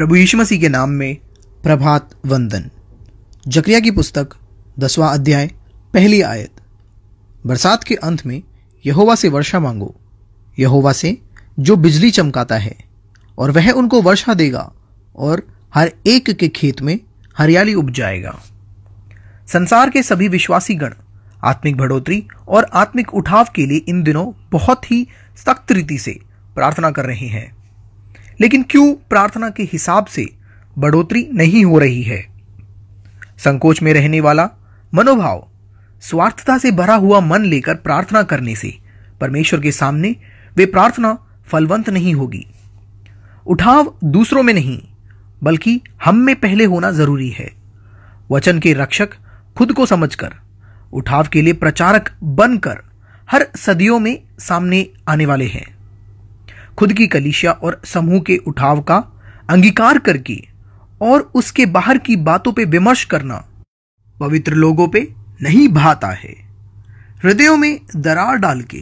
प्रभु यीशु मसीह के नाम में प्रभात वंदन जक्रिया की पुस्तक दसवां अध्याय पहली आयत बरसात के अंत में यहोवा से वर्षा मांगो यहोवा से जो बिजली चमकाता है और वह उनको वर्षा देगा और हर एक के खेत में हरियाली उपजाएगा संसार के सभी विश्वासी गण आत्मिक बढ़ोतरी और आत्मिक उठाव के लिए इन दिनों बहुत ही सख्त रीति से प्रार्थना कर रहे हैं लेकिन क्यों प्रार्थना के हिसाब से बढ़ोतरी नहीं हो रही है संकोच में रहने वाला मनोभाव स्वार्थता से भरा हुआ मन लेकर प्रार्थना करने से परमेश्वर के सामने वे प्रार्थना फलवंत नहीं होगी उठाव दूसरों में नहीं बल्कि हम में पहले होना जरूरी है वचन के रक्षक खुद को समझकर उठाव के लिए प्रचारक बनकर हर सदियों में सामने आने वाले हैं खुद की कलिशिया और समूह के उठाव का अंगीकार करके और उसके बाहर की बातों पर विमर्श करना पवित्र लोगों पे नहीं भाता है हृदयों में दरार डाल के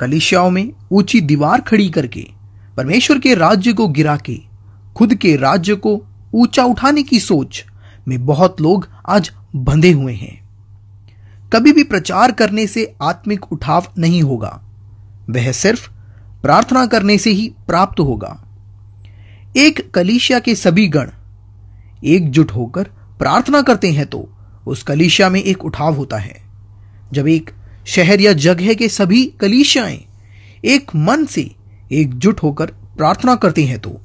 कलिशियाओं में ऊंची दीवार खड़ी करके परमेश्वर के राज्य को गिरा के खुद के राज्य को ऊंचा उठाने की सोच में बहुत लोग आज बंधे हुए हैं कभी भी प्रचार करने से आत्मिक उठाव नहीं होगा वह सिर्फ प्रार्थना करने से ही प्राप्त होगा एक कलिशिया के सभी गण एकजुट होकर प्रार्थना करते हैं तो उस कलिशिया में एक उठाव होता है जब एक शहर या जगह के सभी कलिशियाएं एक मन से एकजुट होकर प्रार्थना करते हैं तो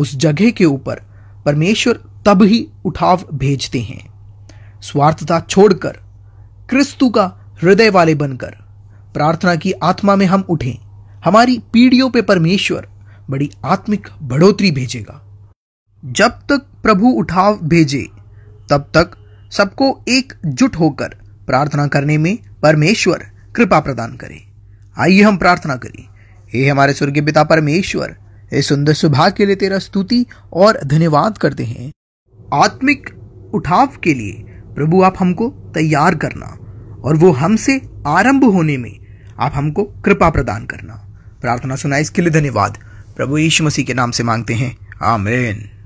उस जगह के ऊपर परमेश्वर तब ही उठाव भेजते हैं स्वार्थता छोड़कर क्रिस्तु का हृदय वाले बनकर प्रार्थना की आत्मा में हम उठें हमारी पीढ़ियों पे परमेश्वर बड़ी आत्मिक बढ़ोतरी भेजेगा जब तक प्रभु उठाव भेजे तब तक सबको एकजुट होकर प्रार्थना करने में परमेश्वर कृपा प्रदान करे आइए हम प्रार्थना करें हे हमारे स्वर्गीय पिता परमेश्वर हे सुंदर सुबह के लिए तेरा स्तुति और धन्यवाद करते हैं आत्मिक उठाव के लिए प्रभु आप हमको तैयार करना और वो हमसे आरंभ होने में आप हमको कृपा प्रदान करना प्रार्थना सुनाई इसके लिए धन्यवाद प्रभु यीशु मसीह के नाम से मांगते हैं आमेन